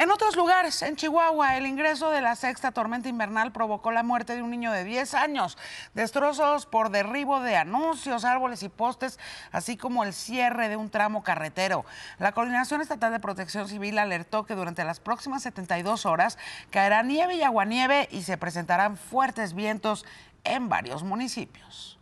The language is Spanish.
En otros lugares, en Chihuahua, el ingreso de la sexta tormenta invernal provocó la muerte de un niño de 10 años, destrozos por derribo de anuncios, árboles y postes, así como el cierre de un tramo carretero. La Coordinación Estatal de Protección Civil alertó que durante las próximas 72 horas caerá nieve y aguanieve y se presentarán fuertes vientos en varios municipios.